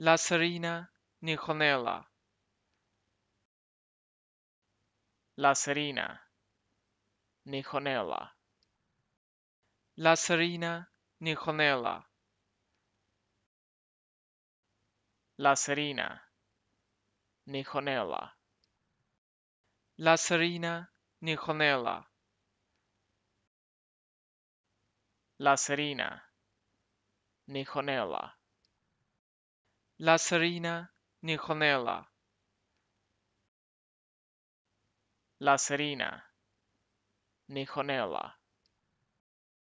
La La serina, nijonela. La serina, nijonela. La serina, nijonela. La serina, nijonela. La Nijonela La serina, Nijonela